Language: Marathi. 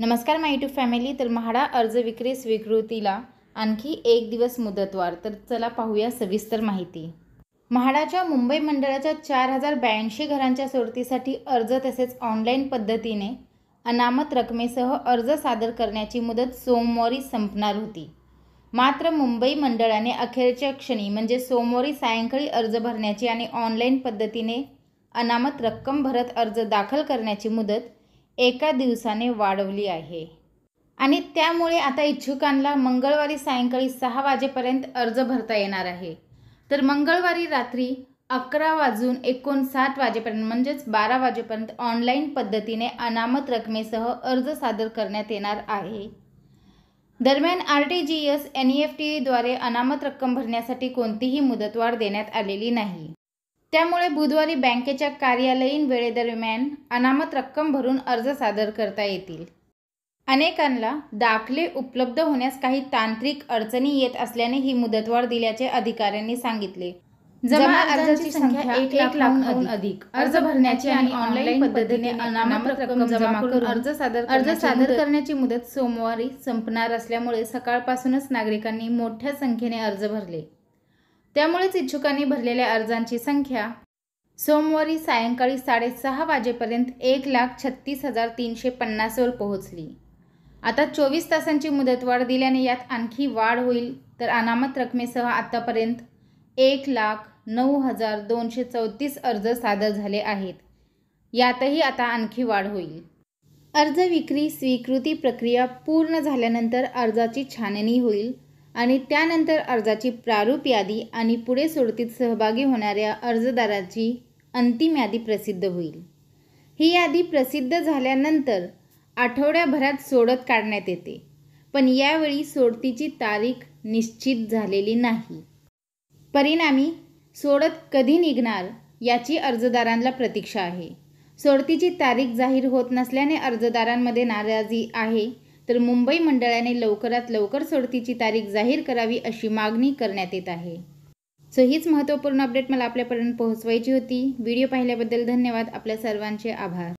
नमस्कार माय टू फॅमिली तर म्हाडा अर्ज विक्री स्वीकृतीला आणखी एक दिवस मुदतवार तर चला पाहूया सविस्तर माहिती म्हाडाच्या मुंबई मंडळाच्या चार हजार ब्याऐंशी घरांच्या सोडतीसाठी अर्ज तसेच ऑनलाईन पद्धतीने अनामत रकमेसह अर्ज सादर करण्याची मुदत सोमवारी संपणार होती मात्र मुंबई मंडळाने अखेरच्या क्षणी म्हणजे सोमवारी सायंकाळी अर्ज भरण्याची आणि ऑनलाईन पद्धतीने अनामत रक्कम भरत अर्ज दाखल करण्याची मुदत एका दिवसाने वाढवली आहे आणि त्यामुळे आता इच्छुकांना मंगळवारी सायंकाळी सहा वाजेपर्यंत अर्ज भरता येणार आहे तर मंगळवारी रात्री अकरा वाजून एकोणसाठ वाजेपर्यंत म्हणजेच बारा वाजेपर्यंत ऑनलाईन पद्धतीने अनामत रकमेसह अर्ज सादर करण्यात येणार आहे दरम्यान R T G S N E F टीद्वारे अनामत रक्कम भरण्यासाठी कोणतीही मुदतवाढ देण्यात आलेली नाही त्यामुळे बुधवारी बँकेच्या कार्यालयीन वेळेदरम्यान अनामत रक्कम भरून अर्ज सादर करता येतील अनेकांना दाखले उपलब्ध होण्यास काही तांत्रिक अडचणी येत असल्याने ही मुदतवाढ दिल्याचे अधिकाऱ्यांनी सांगितले जमा अर्जाची संख्या एक लाख अधिक अर्ज भरण्याची आणि ऑनलाईन पद्धतीने अनामत रक्कम जमा करून अर्ज सादर करण्याची मुदत सोमवारी संपणार असल्यामुळे सकाळपासूनच नागरिकांनी मोठ्या संख्येने अर्ज भरले त्यामुळेच इच्छुकांनी भरलेल्या अर्जांची संख्या सोमवारी सायंकाळी साडेसहा वाजेपर्यंत एक लाख छत्तीस हजार तीनशे पन्नासवर पोहोचली आता चोवीस तासांची मुदतवाढ दिल्याने यात आणखी वाढ होईल तर अनामत रकमेसह आतापर्यंत एक लाख नऊ हजार दोनशे चौतीस अर्ज सादर झाले आहेत यातही आता आणखी वाढ होईल अर्ज विक्री स्वीकृती प्रक्रिया पूर्ण झाल्यानंतर अर्जाची छाननी होईल आणि त्यानंतर अर्जाची प्रारूप यादी आणि पुढे सोडतीत सहभागी होणाऱ्या अर्जदाराची अंतिम यादी प्रसिद्ध होईल ही यादी प्रसिद्ध झाल्यानंतर आठवड्याभरात सोडत काढण्यात येते पण यावेळी सोडतीची तारीख निश्चित झालेली नाही परिणामी सोडत कधी निघणार याची अर्जदारांना प्रतीक्षा आहे सोडतीची तारीख जाहीर होत नसल्याने अर्जदारांमध्ये नाराजी आहे तर मुंबई मंडळाने लवकरात लवकर सोडतीची तारीख जाहीर करावी अशी मागणी करण्यात येत आहे सो हीच महत्त्वपूर्ण अपडेट मला आपल्यापर्यंत पोहोचवायची होती व्हिडिओ पाहिल्याबद्दल धन्यवाद आपल्या सर्वांचे आभार